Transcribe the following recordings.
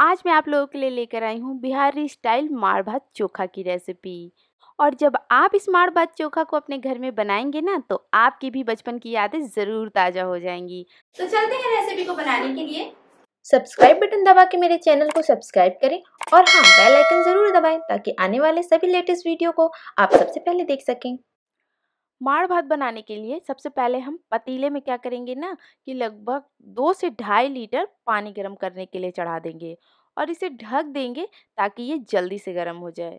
आज मैं आप लोगों के लिए लेकर आई हूँ बिहारी स्टाइल मार भात चोखा की रेसिपी और जब आप इस मार भात चोखा को अपने घर में बनाएंगे ना तो आपकी भी बचपन की यादें ज़रूर ताज़ा हो जाएंगी तो चलते हैं रेसिपी को बनाने के लिए सब्सक्राइब बटन दबा के मेरे चैनल को सब्सक्राइब करें और हाँ बेल आइकन ज़रूर दबाएं ताकि आने वाले सभी लेटेस्ट वीडियो को आप सबसे पहले देख सकें माड़ भात बनाने के लिए सबसे पहले हम पतीले में क्या करेंगे ना कि लगभग दो से ढाई लीटर पानी गर्म करने के लिए चढ़ा देंगे और इसे ढक देंगे ताकि ये जल्दी से गर्म हो जाए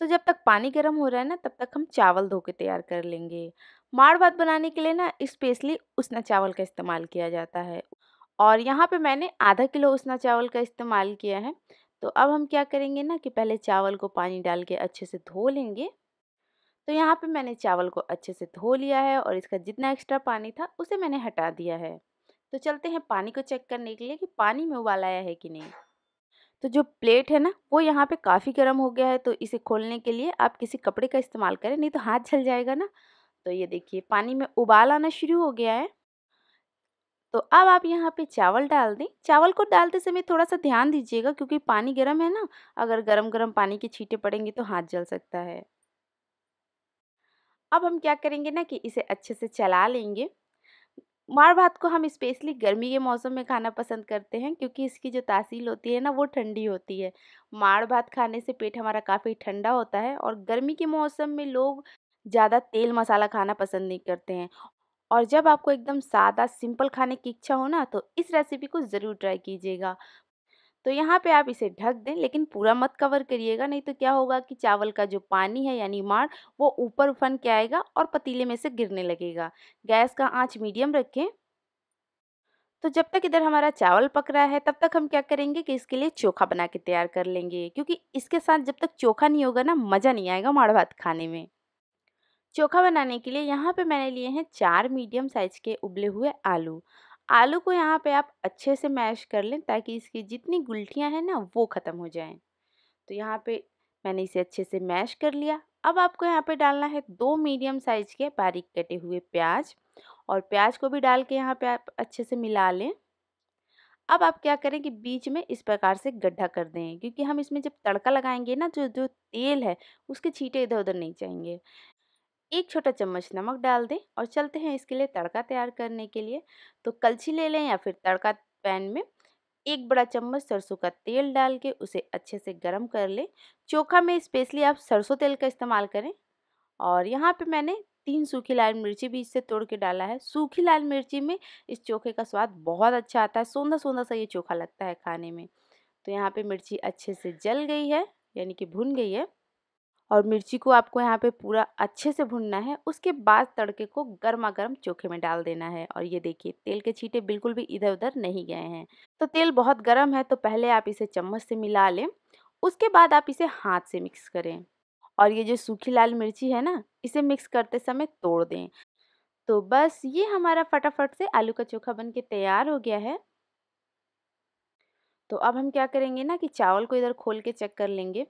तो जब तक पानी गर्म हो रहा है ना तब तक हम चावल धो के तैयार कर लेंगे माड़ भात बनाने के लिए ना स्पेशली उसना चावल का इस्तेमाल किया जाता है और यहाँ पे मैंने आधा किलो उसना चावल का इस्तेमाल किया है तो अब हम क्या करेंगे ना कि पहले चावल को पानी डाल के अच्छे से धो लेंगे तो यहाँ पे मैंने चावल को अच्छे से धो लिया है और इसका जितना एक्स्ट्रा पानी था उसे मैंने हटा दिया है तो चलते हैं पानी को चेक करने के लिए कि पानी में उबाल आया है कि नहीं तो जो प्लेट है ना वो यहाँ पे काफ़ी गर्म हो गया है तो इसे खोलने के लिए आप किसी कपड़े का इस्तेमाल करें नहीं तो हाथ जल जाएगा ना तो ये देखिए पानी में उबाल आना शुरू हो गया है तो अब आप यहाँ पे चावल डाल दें चावल को डालते समय थोड़ा सा ध्यान दीजिएगा क्योंकि पानी गर्म है ना अगर गर्म गर्म पानी के छींटे पड़ेंगे तो हाथ जल सकता है अब हम क्या करेंगे ना कि इसे अच्छे से चला लेंगे मार भात को हम स्पेशली गर्मी के मौसम में खाना पसंद करते हैं क्योंकि इसकी जो तासील होती है ना वो ठंडी होती है मार भात खाने से पेट हमारा काफ़ी ठंडा होता है और गर्मी के मौसम में लोग ज़्यादा तेल मसाला खाना पसंद नहीं करते हैं और जब आपको एकदम सादा सिंपल खाने की इच्छा हो ना तो इस रेसिपी को ज़रूर ट्राई कीजिएगा तो यहाँ पे आप इसे ढक दें लेकिन पूरा मत कवर करिएगा नहीं तो क्या होगा कि चावल का जो पानी है यानी मार वो ऊपर फन के आएगा और पतीले में से गिरने लगेगा गैस का आँच मीडियम रखें तो जब तक इधर हमारा चावल पक रहा है तब तक हम क्या करेंगे कि इसके लिए चोखा बना के तैयार कर लेंगे क्योंकि इसके साथ जब तक चोखा नहीं होगा ना मज़ा नहीं आएगा माड़ भात खाने में चोखा बनाने के लिए यहाँ पे मैंने लिए हैं चार मीडियम साइज के उबले हुए आलू आलू को यहाँ पे आप अच्छे से मैश कर लें ताकि इसकी जितनी गुलटियाँ हैं ना वो ख़त्म हो जाएं तो यहाँ पे मैंने इसे अच्छे से मैश कर लिया अब आपको यहाँ पे डालना है दो मीडियम साइज़ के बारीक कटे हुए प्याज और प्याज को भी डाल के यहाँ पे आप अच्छे से मिला लें अब आप क्या करें कि बीच में इस प्रकार से गड्ढा कर दें क्योंकि हम इसमें जब तड़का लगाएंगे ना जो जो तेल है उसके छींटे इधर उधर नहीं जाएंगे एक छोटा चम्मच नमक डाल दें और चलते हैं इसके लिए तड़का तैयार करने के लिए तो कलछी ले लें या फिर तड़का पैन में एक बड़ा चम्मच सरसों का तेल डाल के उसे अच्छे से गर्म कर लें चोखा में स्पेशली आप सरसों तेल का इस्तेमाल करें और यहाँ पे मैंने तीन सूखी लाल मिर्ची भी इससे तोड़ के डाला है सूखी लाल मिर्ची में इस चोखे का स्वाद बहुत अच्छा आता है सोंदा सोंदा सा ये चोखा लगता है खाने में तो यहाँ पे मिर्ची अच्छे से जल गई है यानी कि भुन गई है और मिर्ची को आपको यहाँ पे पूरा अच्छे से भुनना है उसके बाद तड़के को गर्मा गर्म चोखे में डाल देना है और ये देखिए तेल के छींटे बिल्कुल भी इधर उधर नहीं गए हैं तो तेल बहुत गर्म है तो पहले आप इसे चम्मच से मिला लें उसके बाद आप इसे हाथ से मिक्स करें और ये जो सूखी लाल मिर्ची है ना इसे मिक्स करते समय तोड़ दें तो बस ये हमारा फटाफट से आलू का चोखा बन के तैयार हो गया है तो अब हम क्या करेंगे ना कि चावल को इधर खोल के चेक कर लेंगे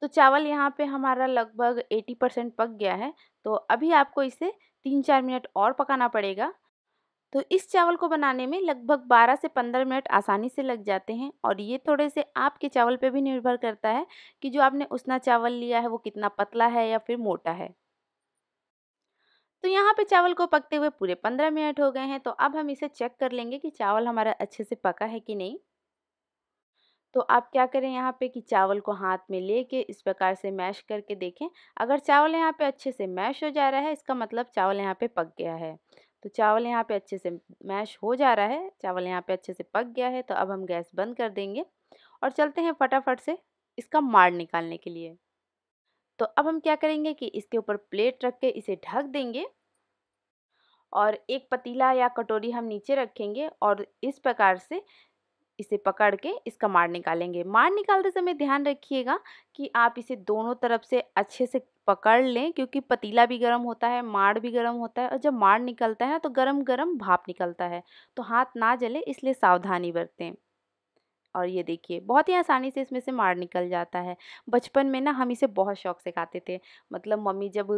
तो चावल यहाँ पे हमारा लगभग 80 परसेंट पक गया है तो अभी आपको इसे तीन चार मिनट और पकाना पड़ेगा तो इस चावल को बनाने में लगभग 12 से 15 मिनट आसानी से लग जाते हैं और ये थोड़े से आपके चावल पे भी निर्भर करता है कि जो आपने उसना चावल लिया है वो कितना पतला है या फिर मोटा है तो यहाँ पे चावल को पकते हुए पूरे 15 मिनट हो गए हैं तो अब हम इसे चेक कर लेंगे कि चावल हमारा अच्छे से पका है कि नहीं तो आप क्या करें यहाँ पे कि चावल को हाथ में लेके इस प्रकार से मैश करके देखें अगर चावल यहाँ पे अच्छे से मैश हो जा रहा है इसका मतलब चावल यहाँ पे पक गया है तो चावल यहाँ पे अच्छे से मैश हो जा रहा है चावल यहाँ पे अच्छे से पक गया है तो अब हम गैस बंद कर देंगे और चलते हैं फटाफट से इसका माड़ निकालने के लिए तो अब हम क्या करेंगे कि इसके ऊपर प्लेट रख के इसे ढक देंगे और एक पतीला या कटोरी हम नीचे रखेंगे और इस प्रकार से इसे पकड़ के इसका मार निकालेंगे मार निकालते समय ध्यान रखिएगा कि आप इसे दोनों तरफ से अच्छे से पकड़ लें क्योंकि पतीला भी गर्म होता है मार भी गर्म होता है और जब मार निकलता है ना तो गर्म गर्म भाप निकलता है तो हाथ ना जले इसलिए सावधानी बरतें और ये देखिए बहुत ही आसानी से इसमें से मार निकल जाता है बचपन में ना हम इसे बहुत शौक से खाते थे मतलब मम्मी जब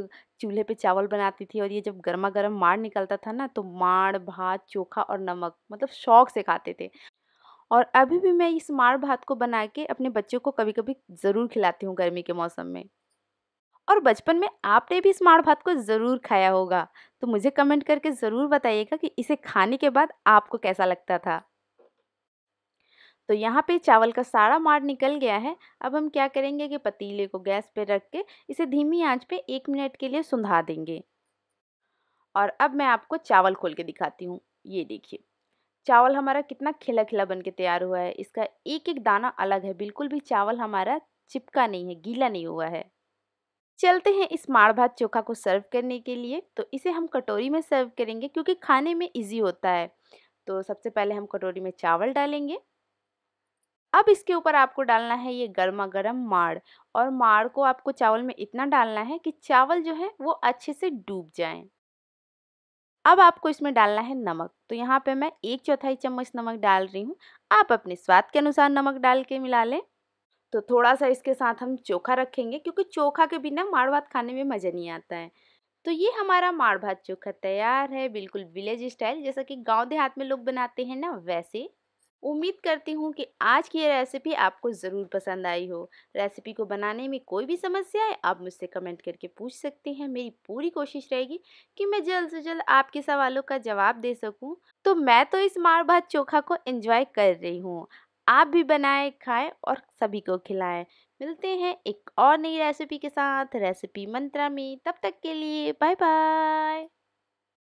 चूल्हे पे चावल बनाती थी और ये जब गर्मा गर्म मार निकलता था ना तो मार भात चोखा और नमक मतलब शौक से खाते थे और अभी भी मैं इस मार भात को बना के अपने बच्चों को कभी कभी ज़रूर खिलाती हूँ गर्मी के मौसम में और बचपन में आपने भी इस मार भात को ज़रूर खाया होगा तो मुझे कमेंट करके ज़रूर बताइएगा कि इसे खाने के बाद आपको कैसा लगता था तो यहाँ पे चावल का सारा मार निकल गया है अब हम क्या करेंगे कि पतीले को गैस पे रख के इसे धीमी आंच पे एक मिनट के लिए सुंधा देंगे और अब मैं आपको चावल खोल के दिखाती हूँ ये देखिए चावल हमारा कितना खिला खिला बन के तैयार हुआ है इसका एक एक दाना अलग है बिल्कुल भी चावल हमारा चिपका नहीं है गीला नहीं हुआ है चलते हैं इस माड़ भात चोखा को सर्व करने के लिए तो इसे हम कटोरी में सर्व करेंगे क्योंकि खाने में इजी होता है तो सबसे पहले हम कटोरी में चावल डालेंगे अब इसके ऊपर आपको डालना है ये गर्मा गर्म माड़ और माड़ को आपको चावल में इतना डालना है कि चावल जो है वो अच्छे से डूब जाएँ अब आपको इसमें डालना है नमक तो यहाँ पे मैं एक चौथाई चम्मच नमक डाल रही हूँ आप अपने स्वाद के अनुसार नमक डाल के मिला लें तो थोड़ा सा इसके साथ हम चोखा रखेंगे क्योंकि चोखा के बिना माड़ भात खाने में मज़ा नहीं आता है तो ये हमारा माड़ भात चोखा तैयार है बिल्कुल विलेज स्टाइल जैसा कि गाँव देहात में लोग बनाते हैं ना वैसे उम्मीद करती हूँ कि आज की ये रेसिपी आपको ज़रूर पसंद आई हो रेसिपी को बनाने में कोई भी समस्या है आप मुझसे कमेंट करके पूछ सकते हैं मेरी पूरी कोशिश रहेगी कि मैं जल्द से जल्द आपके सवालों का जवाब दे सकूँ तो मैं तो इस मार भात चोखा को एंजॉय कर रही हूँ आप भी बनाएं खाएं और सभी को खिलाएं मिलते हैं एक और नई रेसिपी के साथ रेसिपी मंत्रा में तब तक के लिए बाय बाय